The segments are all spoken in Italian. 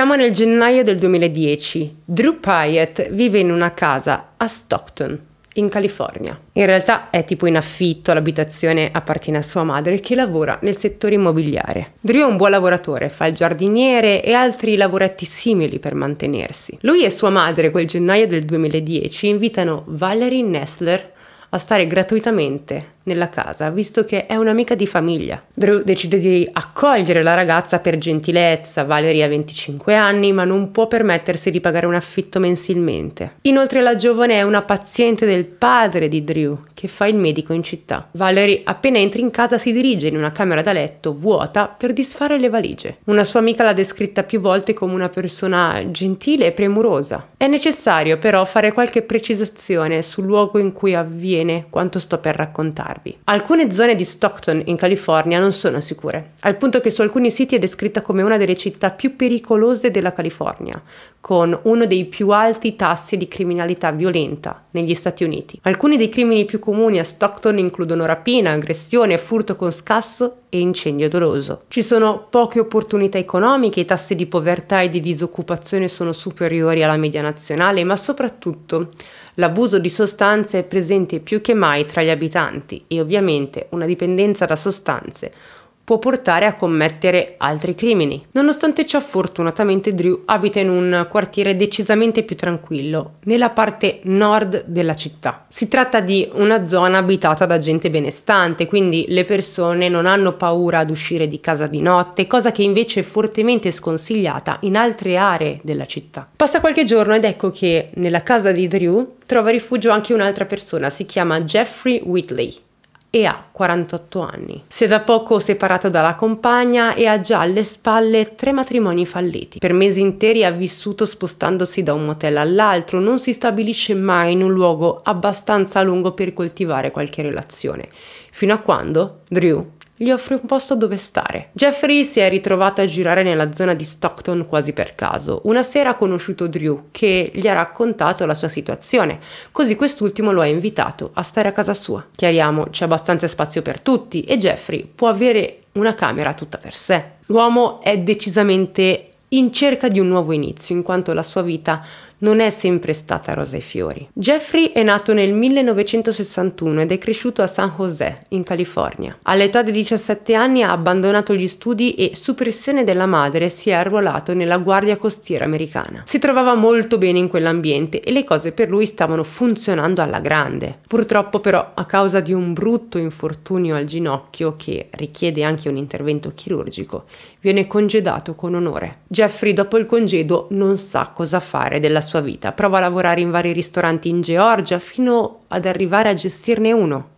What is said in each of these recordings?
Siamo nel gennaio del 2010. Drew Pyatt vive in una casa a Stockton, in California. In realtà è tipo in affitto, l'abitazione appartiene a sua madre che lavora nel settore immobiliare. Drew è un buon lavoratore, fa il giardiniere e altri lavoretti simili per mantenersi. Lui e sua madre quel gennaio del 2010 invitano Valerie Nessler a stare gratuitamente nella casa, visto che è un'amica di famiglia. Drew decide di accogliere la ragazza per gentilezza, Valerie ha 25 anni, ma non può permettersi di pagare un affitto mensilmente. Inoltre la giovane è una paziente del padre di Drew, che fa il medico in città. Valerie appena entra in casa si dirige in una camera da letto vuota per disfare le valigie. Una sua amica l'ha descritta più volte come una persona gentile e premurosa. È necessario però fare qualche precisazione sul luogo in cui avviene quanto sto per raccontare. Barbie. Alcune zone di Stockton in California non sono sicure, al punto che su alcuni siti è descritta come una delle città più pericolose della California, con uno dei più alti tassi di criminalità violenta negli Stati Uniti. Alcuni dei crimini più comuni a Stockton includono rapina, aggressione, furto con scasso e incendio doloso. Ci sono poche opportunità economiche, i tassi di povertà e di disoccupazione sono superiori alla media nazionale, ma soprattutto L'abuso di sostanze è presente più che mai tra gli abitanti e ovviamente una dipendenza da sostanze può portare a commettere altri crimini. Nonostante ciò, fortunatamente Drew abita in un quartiere decisamente più tranquillo, nella parte nord della città. Si tratta di una zona abitata da gente benestante, quindi le persone non hanno paura ad uscire di casa di notte, cosa che invece è fortemente sconsigliata in altre aree della città. Passa qualche giorno ed ecco che nella casa di Drew trova rifugio anche un'altra persona, si chiama Jeffrey Whitley e ha 48 anni. Si è da poco separato dalla compagna e ha già alle spalle tre matrimoni falliti. Per mesi interi ha vissuto spostandosi da un motel all'altro, non si stabilisce mai in un luogo abbastanza lungo per coltivare qualche relazione, fino a quando Drew gli offre un posto dove stare. Jeffrey si è ritrovato a girare nella zona di Stockton quasi per caso. Una sera ha conosciuto Drew che gli ha raccontato la sua situazione, così quest'ultimo lo ha invitato a stare a casa sua. Chiariamo, c'è abbastanza spazio per tutti e Jeffrey può avere una camera tutta per sé. L'uomo è decisamente in cerca di un nuovo inizio, in quanto la sua vita non è sempre stata rosa e fiori. Jeffrey è nato nel 1961 ed è cresciuto a San José, in California. All'età di 17 anni ha abbandonato gli studi e, su pressione della madre, si è arruolato nella Guardia Costiera americana. Si trovava molto bene in quell'ambiente e le cose per lui stavano funzionando alla grande. Purtroppo però, a causa di un brutto infortunio al ginocchio che richiede anche un intervento chirurgico, viene congedato con onore. Jeffrey dopo il congedo non sa cosa fare della sua sua vita. Prova a lavorare in vari ristoranti in Georgia fino ad arrivare a gestirne uno.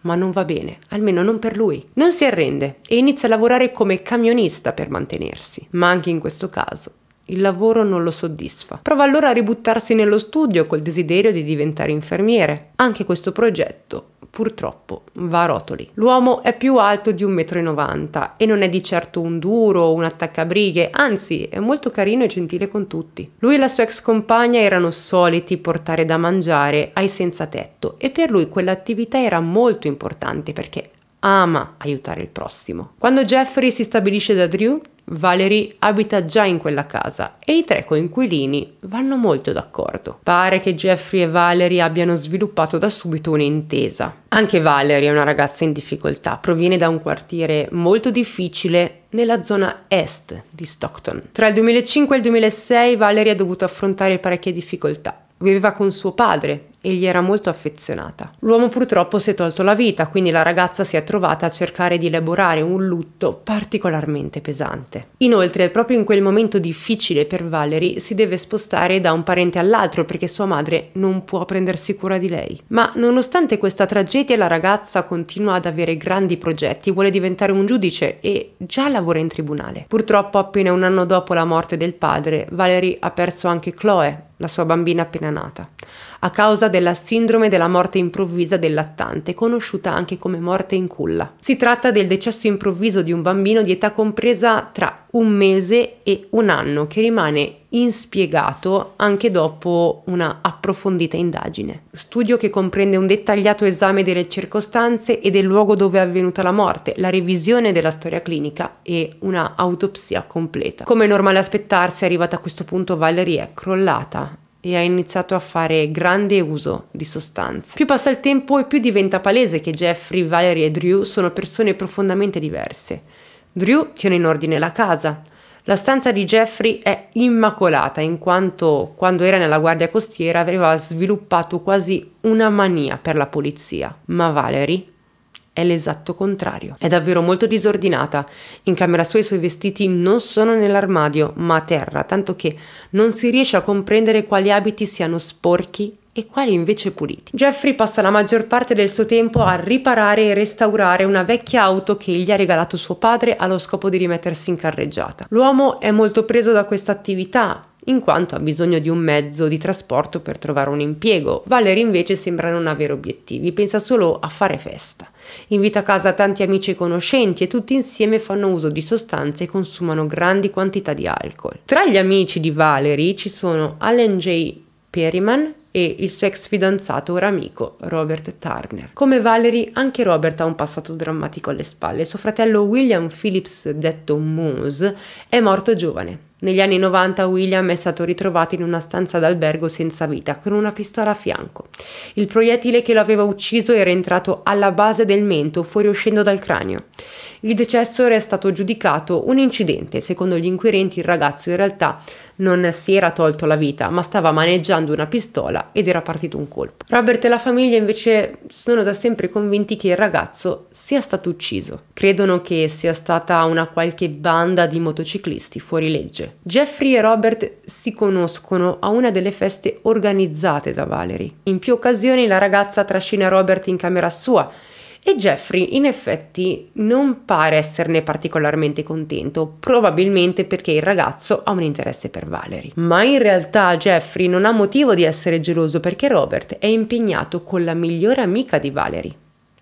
Ma non va bene, almeno non per lui. Non si arrende e inizia a lavorare come camionista per mantenersi, ma anche in questo caso il lavoro non lo soddisfa. Prova allora a ributtarsi nello studio col desiderio di diventare infermiere. Anche questo progetto purtroppo va a rotoli. L'uomo è più alto di 1,90 m e non è di certo un duro o un attaccabrighe, anzi è molto carino e gentile con tutti. Lui e la sua ex compagna erano soliti portare da mangiare ai senza tetto e per lui quell'attività era molto importante perché ama aiutare il prossimo. Quando Jeffrey si stabilisce da Drew, Valerie abita già in quella casa e i tre coinquilini vanno molto d'accordo. Pare che Jeffrey e Valerie abbiano sviluppato da subito un'intesa. Anche Valerie è una ragazza in difficoltà, proviene da un quartiere molto difficile nella zona est di Stockton. Tra il 2005 e il 2006 Valerie ha dovuto affrontare parecchie difficoltà. Viveva con suo padre, e gli era molto affezionata. L'uomo purtroppo si è tolto la vita, quindi la ragazza si è trovata a cercare di elaborare un lutto particolarmente pesante. Inoltre, proprio in quel momento difficile per Valerie, si deve spostare da un parente all'altro perché sua madre non può prendersi cura di lei. Ma nonostante questa tragedia, la ragazza continua ad avere grandi progetti, vuole diventare un giudice e già lavora in tribunale. Purtroppo, appena un anno dopo la morte del padre, Valerie ha perso anche Chloe, la sua bambina appena nata a causa della sindrome della morte improvvisa del lattante, conosciuta anche come morte in culla. Si tratta del decesso improvviso di un bambino di età compresa tra un mese e un anno che rimane inspiegato anche dopo una approfondita indagine. Studio che comprende un dettagliato esame delle circostanze e del luogo dove è avvenuta la morte, la revisione della storia clinica e una autopsia completa. Come è normale aspettarsi, arrivata a questo punto Valerie è crollata e ha iniziato a fare grande uso di sostanze. Più passa il tempo e più diventa palese che Jeffrey, Valerie e Drew sono persone profondamente diverse. Drew tiene in ordine la casa. La stanza di Jeffrey è immacolata in quanto quando era nella guardia costiera aveva sviluppato quasi una mania per la pulizia, ma Valerie è l'esatto contrario. È davvero molto disordinata. In camera sua i suoi vestiti non sono nell'armadio, ma a terra, tanto che non si riesce a comprendere quali abiti siano sporchi e quali invece puliti. Jeffrey passa la maggior parte del suo tempo a riparare e restaurare una vecchia auto che gli ha regalato suo padre allo scopo di rimettersi in carreggiata. L'uomo è molto preso da questa attività, in quanto ha bisogno di un mezzo di trasporto per trovare un impiego. Valerie invece sembra non avere obiettivi, pensa solo a fare festa. Invita a casa tanti amici e conoscenti e tutti insieme fanno uso di sostanze e consumano grandi quantità di alcol. Tra gli amici di Valerie ci sono Allen J. Perryman, e il suo ex fidanzato ora amico Robert Turner. Come Valerie, anche Robert ha un passato drammatico alle spalle. Suo fratello William Phillips, detto Moose, è morto giovane negli anni 90 William è stato ritrovato in una stanza d'albergo senza vita, con una pistola a fianco. Il proiettile che lo aveva ucciso era entrato alla base del mento, fuoriuscendo dal cranio. Il decesso era stato giudicato un incidente, secondo gli inquirenti il ragazzo in realtà non si era tolto la vita, ma stava maneggiando una pistola ed era partito un colpo. Robert e la famiglia invece sono da sempre convinti che il ragazzo sia stato ucciso. Credono che sia stata una qualche banda di motociclisti fuori legge. Jeffrey e Robert si conoscono a una delle feste organizzate da Valerie. In più occasioni la ragazza trascina Robert in camera sua e Jeffrey in effetti non pare esserne particolarmente contento, probabilmente perché il ragazzo ha un interesse per Valerie. Ma in realtà Jeffrey non ha motivo di essere geloso perché Robert è impegnato con la migliore amica di Valerie,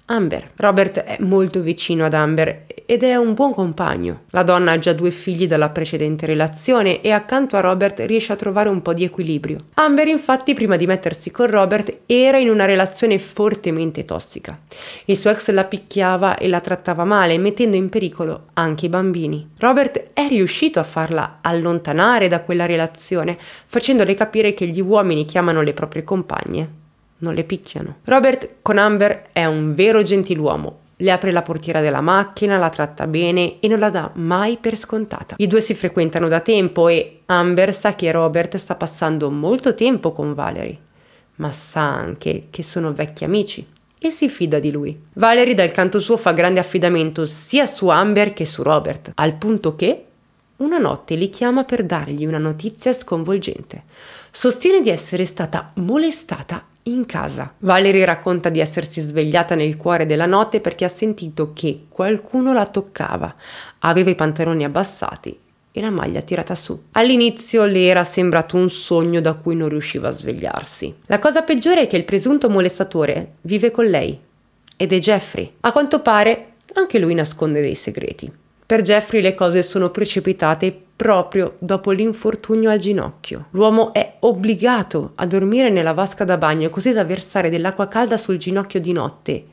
Amber. Robert è molto vicino ad Amber ed è un buon compagno. La donna ha già due figli dalla precedente relazione e accanto a Robert riesce a trovare un po' di equilibrio. Amber infatti prima di mettersi con Robert era in una relazione fortemente tossica. Il suo ex la picchiava e la trattava male mettendo in pericolo anche i bambini. Robert è riuscito a farla allontanare da quella relazione facendole capire che gli uomini chiamano le proprie compagne non le picchiano. Robert con Amber è un vero gentiluomo. Le apre la portiera della macchina, la tratta bene e non la dà mai per scontata. I due si frequentano da tempo e Amber sa che Robert sta passando molto tempo con Valerie, ma sa anche che sono vecchi amici e si fida di lui. Valerie dal canto suo fa grande affidamento sia su Amber che su Robert, al punto che una notte li chiama per dargli una notizia sconvolgente. Sostiene di essere stata molestata in casa. Valerie racconta di essersi svegliata nel cuore della notte perché ha sentito che qualcuno la toccava, aveva i pantaloni abbassati e la maglia tirata su. All'inizio le era sembrato un sogno da cui non riusciva a svegliarsi. La cosa peggiore è che il presunto molestatore vive con lei ed è Jeffrey. A quanto pare anche lui nasconde dei segreti. Per Jeffrey le cose sono precipitate proprio dopo l'infortunio al ginocchio. L'uomo è obbligato a dormire nella vasca da bagno così da versare dell'acqua calda sul ginocchio di notte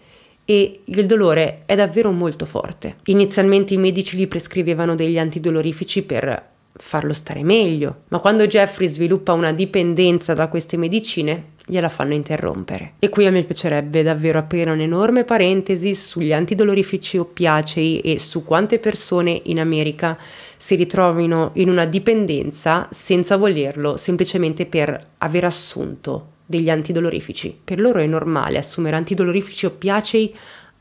e il dolore è davvero molto forte. Inizialmente i medici gli prescrivevano degli antidolorifici per farlo stare meglio, ma quando Jeffrey sviluppa una dipendenza da queste medicine, gliela fanno interrompere. E qui a me piacerebbe davvero aprire un'enorme parentesi sugli antidolorifici oppiacei e su quante persone in America si ritrovino in una dipendenza senza volerlo, semplicemente per aver assunto degli antidolorifici. Per loro è normale assumere antidolorifici oppiacei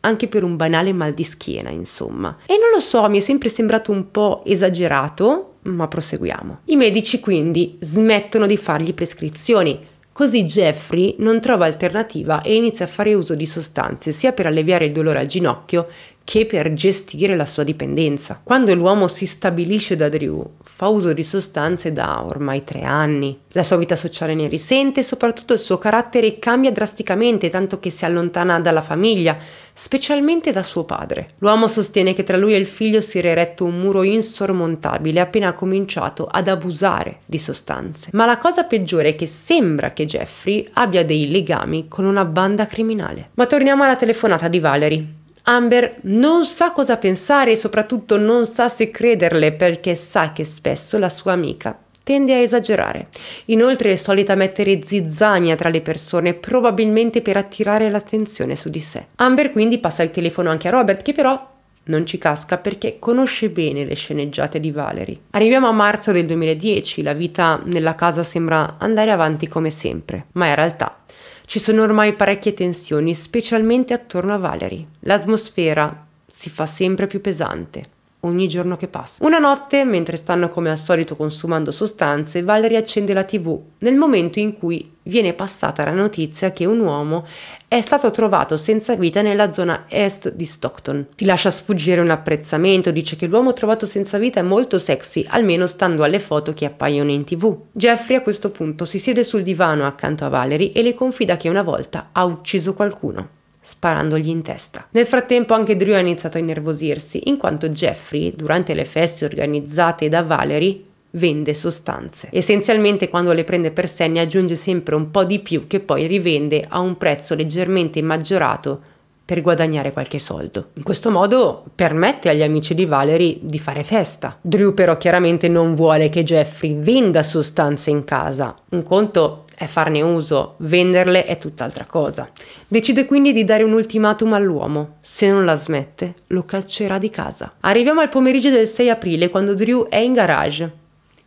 anche per un banale mal di schiena, insomma. E non lo so, mi è sempre sembrato un po' esagerato ma proseguiamo. I medici quindi smettono di fargli prescrizioni, così Jeffrey non trova alternativa e inizia a fare uso di sostanze sia per alleviare il dolore al ginocchio che per gestire la sua dipendenza. Quando l'uomo si stabilisce da Drew, fa uso di sostanze da ormai tre anni. La sua vita sociale ne risente e soprattutto il suo carattere cambia drasticamente, tanto che si allontana dalla famiglia, specialmente da suo padre. L'uomo sostiene che tra lui e il figlio si era eretto un muro insormontabile appena ha cominciato ad abusare di sostanze. Ma la cosa peggiore è che sembra che Jeffrey abbia dei legami con una banda criminale. Ma torniamo alla telefonata di Valerie. Amber non sa cosa pensare e soprattutto non sa se crederle perché sa che spesso la sua amica tende a esagerare. Inoltre è solita mettere zizzania tra le persone, probabilmente per attirare l'attenzione su di sé. Amber quindi passa il telefono anche a Robert, che però non ci casca perché conosce bene le sceneggiate di Valerie. Arriviamo a marzo del 2010, la vita nella casa sembra andare avanti come sempre, ma in realtà ci sono ormai parecchie tensioni, specialmente attorno a Valerie. L'atmosfera si fa sempre più pesante ogni giorno che passa. Una notte, mentre stanno come al solito consumando sostanze, Valerie accende la tv nel momento in cui viene passata la notizia che un uomo è stato trovato senza vita nella zona est di Stockton. Si lascia sfuggire un apprezzamento, dice che l'uomo trovato senza vita è molto sexy, almeno stando alle foto che appaiono in tv. Jeffrey a questo punto si siede sul divano accanto a Valerie e le confida che una volta ha ucciso qualcuno sparandogli in testa. Nel frattempo anche Drew ha iniziato a innervosirsi, in quanto Jeffrey, durante le feste organizzate da Valerie, vende sostanze. Essenzialmente quando le prende per sé ne aggiunge sempre un po' di più che poi rivende a un prezzo leggermente maggiorato per guadagnare qualche soldo. In questo modo permette agli amici di Valerie di fare festa. Drew però chiaramente non vuole che Jeffrey venda sostanze in casa. Un conto è farne uso, venderle è tutt'altra cosa. Decide quindi di dare un ultimatum all'uomo, se non la smette lo calcerà di casa. Arriviamo al pomeriggio del 6 aprile quando Drew è in garage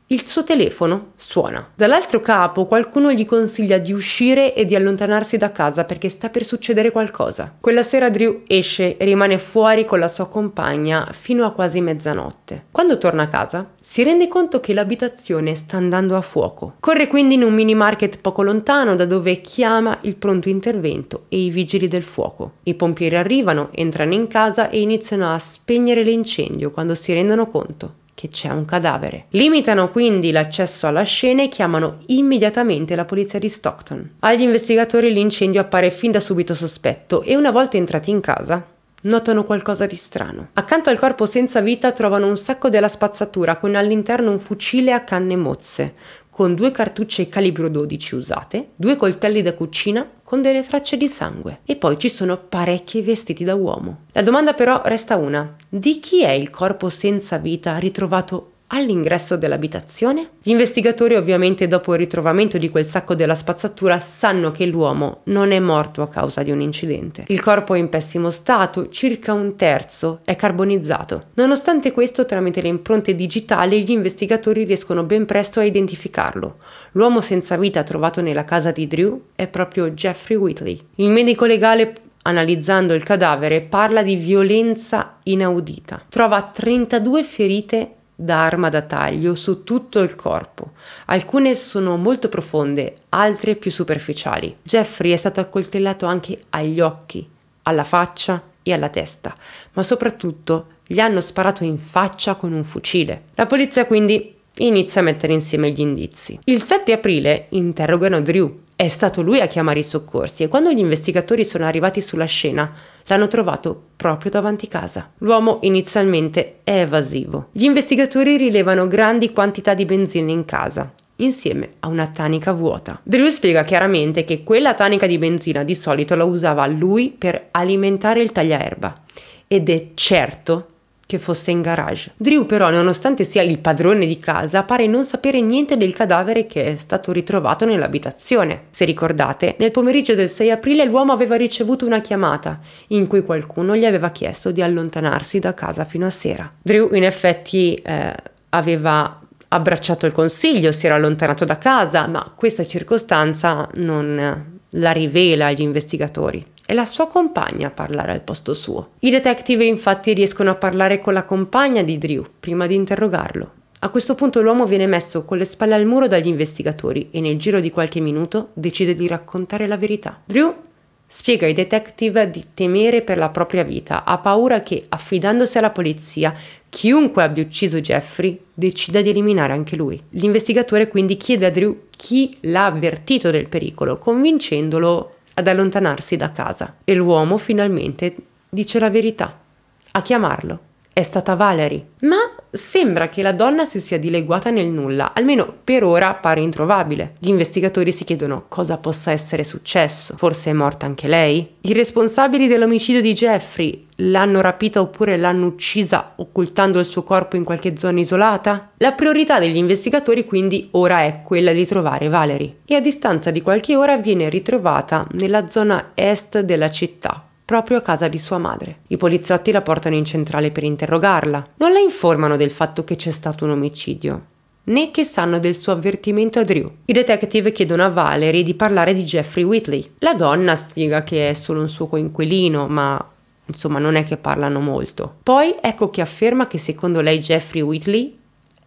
il suo telefono suona. Dall'altro capo qualcuno gli consiglia di uscire e di allontanarsi da casa perché sta per succedere qualcosa. Quella sera Drew esce e rimane fuori con la sua compagna fino a quasi mezzanotte. Quando torna a casa si rende conto che l'abitazione sta andando a fuoco. Corre quindi in un mini market poco lontano da dove chiama il pronto intervento e i vigili del fuoco. I pompieri arrivano, entrano in casa e iniziano a spegnere l'incendio quando si rendono conto che c'è un cadavere. Limitano quindi l'accesso alla scena e chiamano immediatamente la polizia di Stockton. Agli investigatori l'incendio appare fin da subito sospetto e una volta entrati in casa notano qualcosa di strano. Accanto al corpo senza vita trovano un sacco della spazzatura con all'interno un fucile a canne mozze, con due cartucce calibro 12 usate, due coltelli da cucina con delle tracce di sangue e poi ci sono parecchi vestiti da uomo. La domanda però resta una. Di chi è il corpo senza vita ritrovato All'ingresso dell'abitazione, gli investigatori ovviamente dopo il ritrovamento di quel sacco della spazzatura sanno che l'uomo non è morto a causa di un incidente. Il corpo è in pessimo stato, circa un terzo è carbonizzato. Nonostante questo, tramite le impronte digitali, gli investigatori riescono ben presto a identificarlo. L'uomo senza vita trovato nella casa di Drew è proprio Jeffrey Whitley. Il medico legale analizzando il cadavere, parla di violenza inaudita. Trova 32 ferite da arma da taglio su tutto il corpo. Alcune sono molto profonde, altre più superficiali. Jeffrey è stato accoltellato anche agli occhi, alla faccia e alla testa, ma soprattutto gli hanno sparato in faccia con un fucile. La polizia quindi inizia a mettere insieme gli indizi. Il 7 aprile interrogano Drew, è stato lui a chiamare i soccorsi e quando gli investigatori sono arrivati sulla scena l'hanno trovato proprio davanti casa. L'uomo inizialmente è evasivo. Gli investigatori rilevano grandi quantità di benzina in casa insieme a una tanica vuota. Drew spiega chiaramente che quella tanica di benzina di solito la usava lui per alimentare il tagliaerba ed è certo che fosse in garage. Drew però, nonostante sia il padrone di casa, pare non sapere niente del cadavere che è stato ritrovato nell'abitazione. Se ricordate, nel pomeriggio del 6 aprile l'uomo aveva ricevuto una chiamata in cui qualcuno gli aveva chiesto di allontanarsi da casa fino a sera. Drew in effetti eh, aveva abbracciato il consiglio, si era allontanato da casa, ma questa circostanza non eh, la rivela agli investigatori. È la sua compagna a parlare al posto suo. I detective infatti riescono a parlare con la compagna di Drew prima di interrogarlo. A questo punto l'uomo viene messo con le spalle al muro dagli investigatori e nel giro di qualche minuto decide di raccontare la verità. Drew spiega ai detective di temere per la propria vita, ha paura che, affidandosi alla polizia, chiunque abbia ucciso Jeffrey decida di eliminare anche lui. L'investigatore quindi chiede a Drew chi l'ha avvertito del pericolo, convincendolo ad allontanarsi da casa e l'uomo finalmente dice la verità. A chiamarlo è stata Valerie. Ma sembra che la donna si sia dileguata nel nulla, almeno per ora pare introvabile. Gli investigatori si chiedono cosa possa essere successo, forse è morta anche lei? I responsabili dell'omicidio di Jeffrey l'hanno rapita oppure l'hanno uccisa occultando il suo corpo in qualche zona isolata? La priorità degli investigatori quindi ora è quella di trovare Valerie e a distanza di qualche ora viene ritrovata nella zona est della città, proprio a casa di sua madre. I poliziotti la portano in centrale per interrogarla. Non la informano del fatto che c'è stato un omicidio, né che sanno del suo avvertimento a Drew. I detective chiedono a Valerie di parlare di Jeffrey Whitley. La donna spiega che è solo un suo coinquilino, ma insomma non è che parlano molto. Poi ecco che afferma che secondo lei Jeffrey Whitley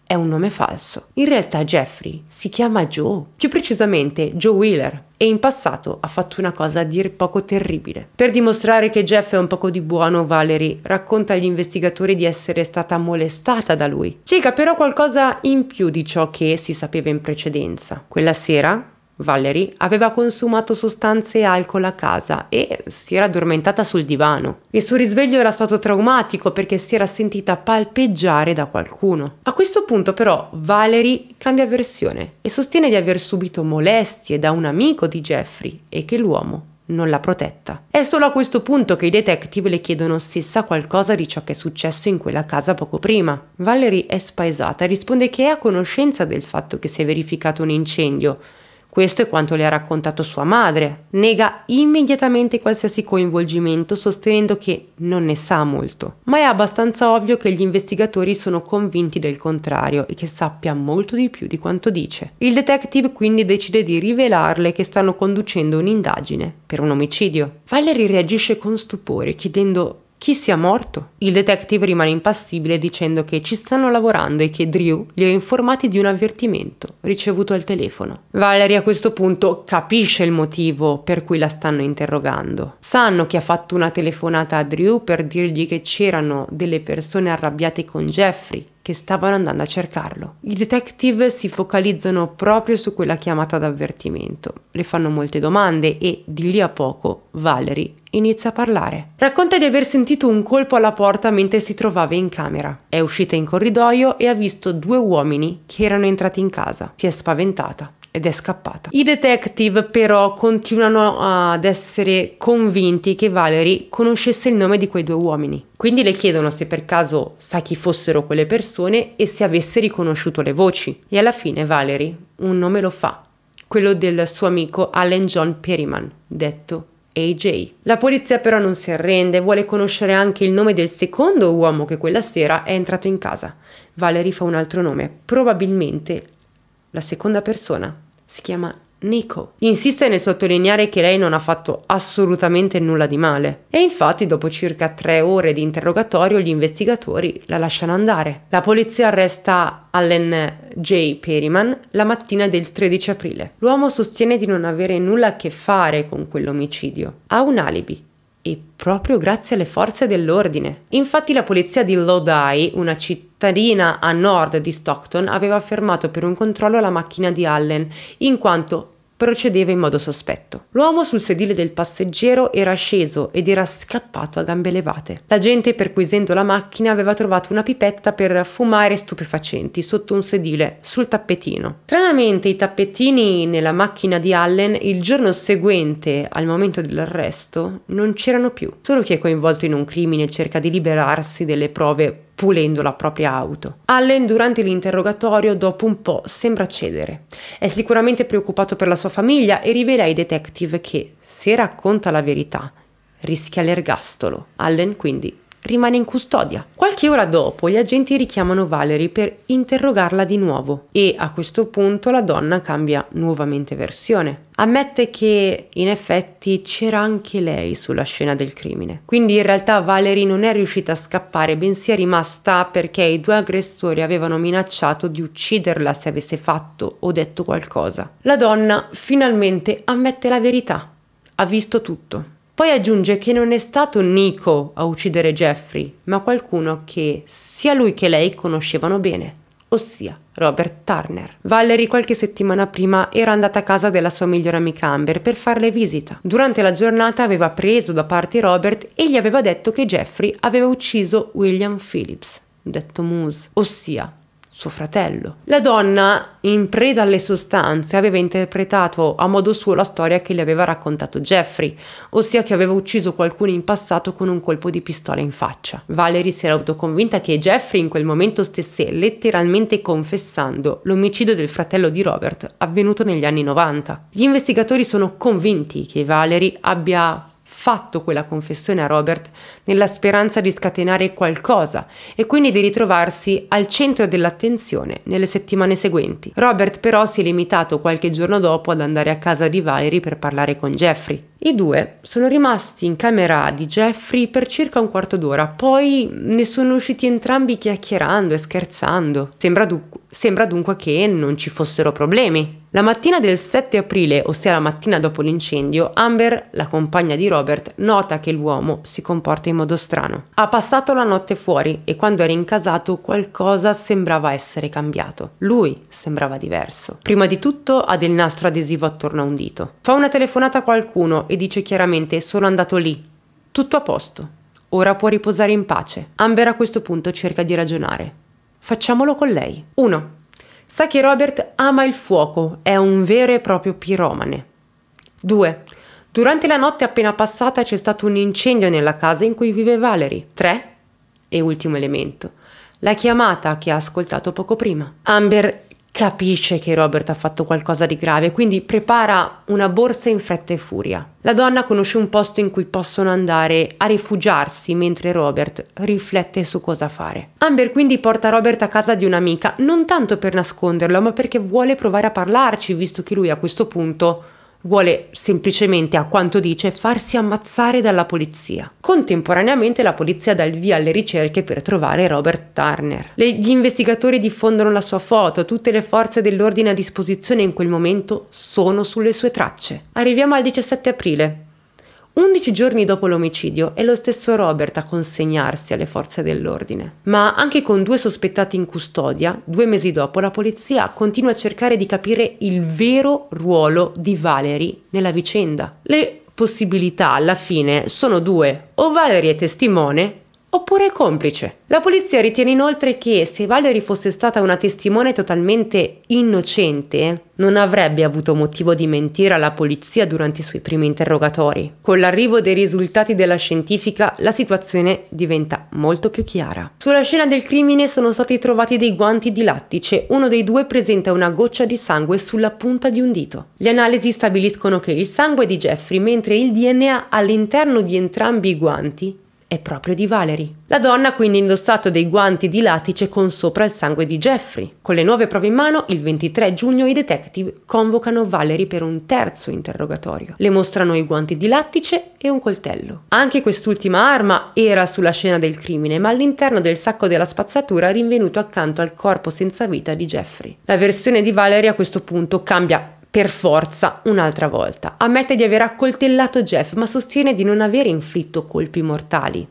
è un nome falso. In realtà Jeffrey si chiama Joe, più precisamente Joe Wheeler, e in passato ha fatto una cosa a dir poco terribile. Per dimostrare che Jeff è un poco di buono, Valerie racconta agli investigatori di essere stata molestata da lui. Spiega però qualcosa in più di ciò che si sapeva in precedenza. Quella sera, Valerie aveva consumato sostanze e alcol a casa e si era addormentata sul divano. Il suo risveglio era stato traumatico perché si era sentita palpeggiare da qualcuno. A questo punto però Valerie cambia versione e sostiene di aver subito molestie da un amico di Jeffrey e che l'uomo non l'ha protetta. È solo a questo punto che i detective le chiedono se sa qualcosa di ciò che è successo in quella casa poco prima. Valerie è spaesata e risponde che è a conoscenza del fatto che si è verificato un incendio, questo è quanto le ha raccontato sua madre. Nega immediatamente qualsiasi coinvolgimento sostenendo che non ne sa molto. Ma è abbastanza ovvio che gli investigatori sono convinti del contrario e che sappia molto di più di quanto dice. Il detective quindi decide di rivelarle che stanno conducendo un'indagine per un omicidio. Valerie reagisce con stupore chiedendo chi sia morto. Il detective rimane impassibile dicendo che ci stanno lavorando e che Drew li ha informati di un avvertimento ricevuto al telefono. Valerie a questo punto capisce il motivo per cui la stanno interrogando. Sanno che ha fatto una telefonata a Drew per dirgli che c'erano delle persone arrabbiate con Jeffrey che stavano andando a cercarlo. I detective si focalizzano proprio su quella chiamata d'avvertimento, le fanno molte domande e di lì a poco Valerie inizia a parlare. Racconta di aver sentito un colpo alla porta mentre si trovava in camera. È uscita in corridoio e ha visto due uomini che erano entrati in casa. Si è spaventata ed è scappata. I detective però continuano ad essere convinti che Valerie conoscesse il nome di quei due uomini. Quindi le chiedono se per caso sa chi fossero quelle persone e se avesse riconosciuto le voci. E alla fine Valerie un nome lo fa, quello del suo amico Allen John Perryman, detto AJ. La polizia però non si arrende, vuole conoscere anche il nome del secondo uomo che quella sera è entrato in casa. Valerie fa un altro nome, probabilmente la seconda persona. Si chiama Nico. Insiste nel sottolineare che lei non ha fatto assolutamente nulla di male e infatti dopo circa tre ore di interrogatorio gli investigatori la lasciano andare. La polizia arresta Allen J. Perryman la mattina del 13 aprile. L'uomo sostiene di non avere nulla a che fare con quell'omicidio. Ha un alibi e proprio grazie alle forze dell'ordine. Infatti la polizia di Lodi, una cittadina a nord di Stockton, aveva fermato per un controllo la macchina di Allen, in quanto procedeva in modo sospetto. L'uomo sul sedile del passeggero era sceso ed era scappato a gambe levate. La gente, perquisendo la macchina, aveva trovato una pipetta per fumare stupefacenti sotto un sedile, sul tappetino. Stranamente, i tappetini nella macchina di Allen il giorno seguente, al momento dell'arresto, non c'erano più. Solo chi è coinvolto in un crimine cerca di liberarsi delle prove pulendo la propria auto. Allen durante l'interrogatorio dopo un po' sembra cedere. È sicuramente preoccupato per la sua famiglia e rivela ai detective che se racconta la verità rischia l'ergastolo. Allen quindi rimane in custodia. Qualche ora dopo gli agenti richiamano Valerie per interrogarla di nuovo e a questo punto la donna cambia nuovamente versione. Ammette che in effetti c'era anche lei sulla scena del crimine. Quindi in realtà Valerie non è riuscita a scappare, bensì è rimasta perché i due aggressori avevano minacciato di ucciderla se avesse fatto o detto qualcosa. La donna finalmente ammette la verità. Ha visto tutto poi aggiunge che non è stato Nico a uccidere Jeffrey, ma qualcuno che sia lui che lei conoscevano bene, ossia Robert Turner. Valerie qualche settimana prima era andata a casa della sua migliore amica Amber per farle visita. Durante la giornata aveva preso da parte Robert e gli aveva detto che Jeffrey aveva ucciso William Phillips, detto Moose, ossia suo fratello. La donna, in preda alle sostanze, aveva interpretato a modo suo la storia che le aveva raccontato Jeffrey, ossia che aveva ucciso qualcuno in passato con un colpo di pistola in faccia. Valerie si era autoconvinta che Jeffrey in quel momento stesse letteralmente confessando l'omicidio del fratello di Robert avvenuto negli anni 90. Gli investigatori sono convinti che Valerie abbia fatto quella confessione a Robert nella speranza di scatenare qualcosa e quindi di ritrovarsi al centro dell'attenzione nelle settimane seguenti. Robert però si è limitato qualche giorno dopo ad andare a casa di Valerie per parlare con Jeffrey. I due sono rimasti in camera di Jeffrey per circa un quarto d'ora, poi ne sono usciti entrambi chiacchierando e scherzando. Sembra, du- sembra dunque che non ci fossero problemi. La mattina del 7 aprile, ossia la mattina dopo l'incendio, Amber, la compagna di Robert, nota che l'uomo si comporta in modo strano. Ha passato la notte fuori e quando era incasato qualcosa sembrava essere cambiato. Lui sembrava diverso. Prima di tutto ha del nastro adesivo attorno a un dito. Fa una telefonata a qualcuno e dice chiaramente sono andato lì. Tutto a posto. Ora può riposare in pace. Amber a questo punto cerca di ragionare. Facciamolo con lei. 1. Sa che Robert ama il fuoco, è un vero e proprio piromane. 2. Durante la notte appena passata c'è stato un incendio nella casa in cui vive Valerie. 3. E ultimo elemento. La chiamata che ha ascoltato poco prima. Amber capisce che Robert ha fatto qualcosa di grave, quindi prepara una borsa in fretta e furia. La donna conosce un posto in cui possono andare a rifugiarsi mentre Robert riflette su cosa fare. Amber quindi porta Robert a casa di un'amica, non tanto per nasconderlo, ma perché vuole provare a parlarci, visto che lui a questo punto vuole semplicemente, a quanto dice, farsi ammazzare dalla polizia. Contemporaneamente la polizia dà il via alle ricerche per trovare Robert Turner. Le, gli investigatori diffondono la sua foto, tutte le forze dell'ordine a disposizione in quel momento sono sulle sue tracce. Arriviamo al 17 aprile. 11 giorni dopo l'omicidio è lo stesso Robert a consegnarsi alle forze dell'ordine. Ma anche con due sospettati in custodia, due mesi dopo la polizia continua a cercare di capire il vero ruolo di Valerie nella vicenda. Le possibilità alla fine sono due, o Valerie è testimone oppure è complice. La polizia ritiene inoltre che se Valerie fosse stata una testimone totalmente innocente, non avrebbe avuto motivo di mentire alla polizia durante i suoi primi interrogatori. Con l'arrivo dei risultati della scientifica, la situazione diventa molto più chiara. Sulla scena del crimine sono stati trovati dei guanti di lattice, uno dei due presenta una goccia di sangue sulla punta di un dito. Le analisi stabiliscono che il sangue è di Jeffrey, mentre il DNA all'interno di entrambi i guanti è proprio di Valerie. La donna ha quindi indossato dei guanti di latice con sopra il sangue di Jeffrey. Con le nuove prove in mano, il 23 giugno i detective convocano Valerie per un terzo interrogatorio. Le mostrano i guanti di lattice e un coltello. Anche quest'ultima arma era sulla scena del crimine, ma all'interno del sacco della spazzatura rinvenuto accanto al corpo senza vita di Jeffrey. La versione di Valerie a questo punto cambia per forza un'altra volta. Ammette di aver accoltellato Jeff, ma sostiene di non aver inflitto colpi mortali.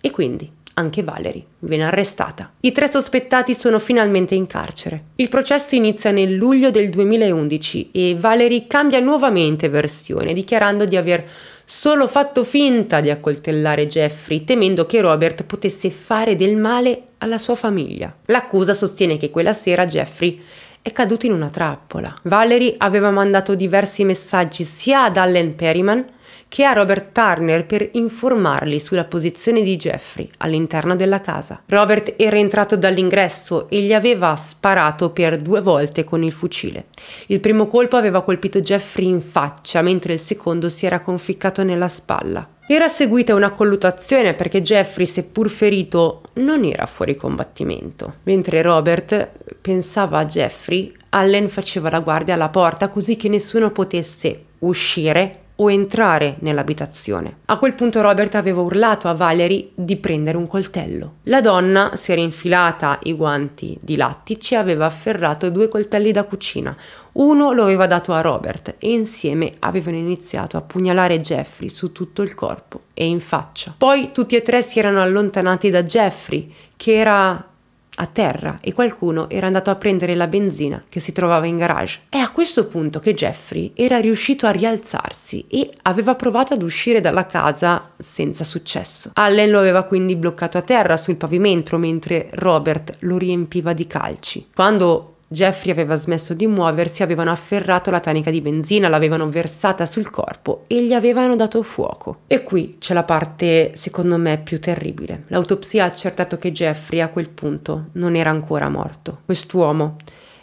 E quindi anche Valerie viene arrestata. I tre sospettati sono finalmente in carcere. Il processo inizia nel luglio del 2011 e Valerie cambia nuovamente versione, dichiarando di aver solo fatto finta di accoltellare Jeffrey, temendo che Robert potesse fare del male alla sua famiglia. L'accusa sostiene che quella sera Jeffrey è caduto in una trappola. Valerie aveva mandato diversi messaggi sia ad Allen Perryman che a Robert Turner per informarli sulla posizione di Jeffrey all'interno della casa. Robert era entrato dall'ingresso e gli aveva sparato per due volte con il fucile. Il primo colpo aveva colpito Jeffrey in faccia, mentre il secondo si era conficcato nella spalla. Era seguita una colluttazione perché Jeffrey, seppur ferito, non era fuori combattimento. Mentre Robert pensava a Jeffrey, Allen faceva la guardia alla porta così che nessuno potesse uscire o entrare nell'abitazione. A quel punto Robert aveva urlato a Valerie di prendere un coltello. La donna si era infilata i guanti di lattice e aveva afferrato due coltelli da cucina. Uno lo aveva dato a Robert e insieme avevano iniziato a pugnalare Jeffrey su tutto il corpo e in faccia. Poi tutti e tre si erano allontanati da Jeffrey, che era a terra e qualcuno era andato a prendere la benzina che si trovava in garage. È a questo punto che Jeffrey era riuscito a rialzarsi e aveva provato ad uscire dalla casa senza successo. Allen lo aveva quindi bloccato a terra sul pavimento mentre Robert lo riempiva di calci. Quando Jeffrey aveva smesso di muoversi, avevano afferrato la tanica di benzina, l'avevano versata sul corpo e gli avevano dato fuoco. E qui c'è la parte, secondo me, più terribile. L'autopsia ha accertato che Jeffrey a quel punto non era ancora morto. Quest'uomo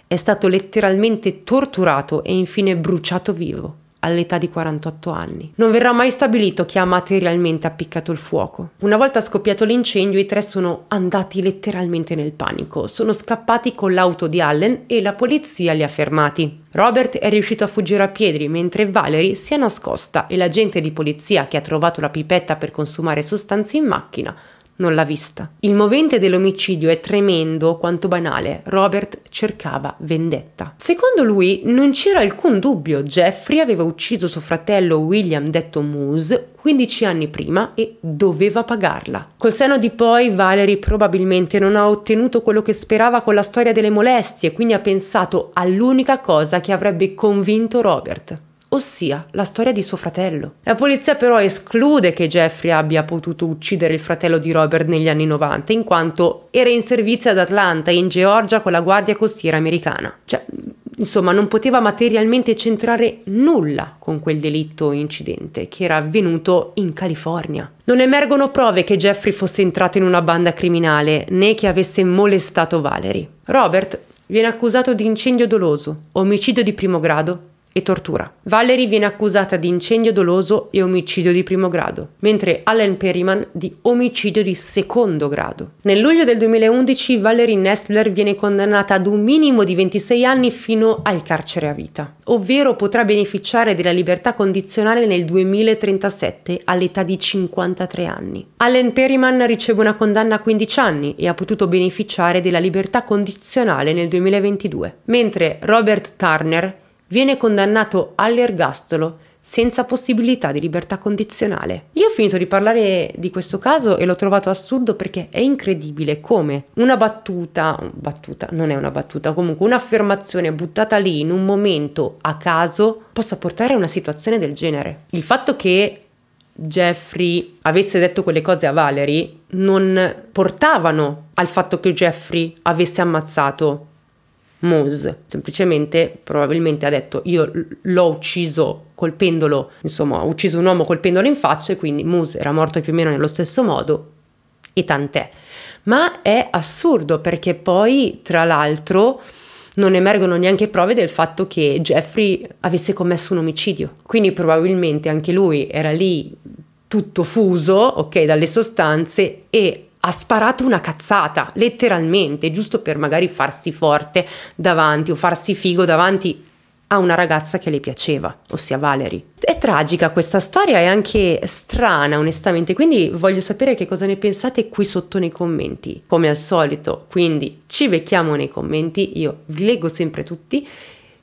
è stato letteralmente torturato e infine bruciato vivo all'età di 48 anni. Non verrà mai stabilito chi ha materialmente appiccato il fuoco. Una volta scoppiato l'incendio, i tre sono andati letteralmente nel panico, sono scappati con l'auto di Allen e la polizia li ha fermati. Robert è riuscito a fuggire a piedi mentre Valerie si è nascosta e l'agente di polizia che ha trovato la pipetta per consumare sostanze in macchina non l'ha vista. Il movente dell'omicidio è tremendo quanto banale. Robert cercava vendetta. Secondo lui non c'era alcun dubbio. Jeffrey aveva ucciso suo fratello William detto Moose 15 anni prima e doveva pagarla. Col seno di poi Valerie probabilmente non ha ottenuto quello che sperava con la storia delle molestie, quindi ha pensato all'unica cosa che avrebbe convinto Robert, ossia la storia di suo fratello. La polizia però esclude che Jeffrey abbia potuto uccidere il fratello di Robert negli anni 90, in quanto era in servizio ad Atlanta in Georgia con la Guardia Costiera americana. Cioè, insomma, non poteva materialmente centrare nulla con quel delitto o incidente che era avvenuto in California. Non emergono prove che Jeffrey fosse entrato in una banda criminale né che avesse molestato Valerie. Robert viene accusato di incendio doloso, omicidio di primo grado e tortura. Valerie viene accusata di incendio doloso e omicidio di primo grado, mentre Allen Perryman di omicidio di secondo grado. Nel luglio del 2011 Valerie Nestler viene condannata ad un minimo di 26 anni fino al carcere a vita, ovvero potrà beneficiare della libertà condizionale nel 2037 all'età di 53 anni. Allen Perryman riceve una condanna a 15 anni e ha potuto beneficiare della libertà condizionale nel 2022, mentre Robert Turner viene condannato all'ergastolo senza possibilità di libertà condizionale. Io ho finito di parlare di questo caso e l'ho trovato assurdo perché è incredibile come una battuta, battuta non è una battuta, comunque un'affermazione buttata lì in un momento a caso possa portare a una situazione del genere. Il fatto che Jeffrey avesse detto quelle cose a Valerie non portavano al fatto che Jeffrey avesse ammazzato Mose, semplicemente probabilmente ha detto io l'ho ucciso colpendolo, insomma ha ucciso un uomo colpendolo in faccia e quindi Mose era morto più o meno nello stesso modo e tant'è. Ma è assurdo perché poi tra l'altro non emergono neanche prove del fatto che Jeffrey avesse commesso un omicidio, quindi probabilmente anche lui era lì tutto fuso, ok, dalle sostanze e ha sparato una cazzata, letteralmente, giusto per magari farsi forte davanti o farsi figo davanti a una ragazza che le piaceva, ossia Valerie. È tragica questa storia, e anche strana onestamente, quindi voglio sapere che cosa ne pensate qui sotto nei commenti. Come al solito, quindi ci becchiamo nei commenti, io vi leggo sempre tutti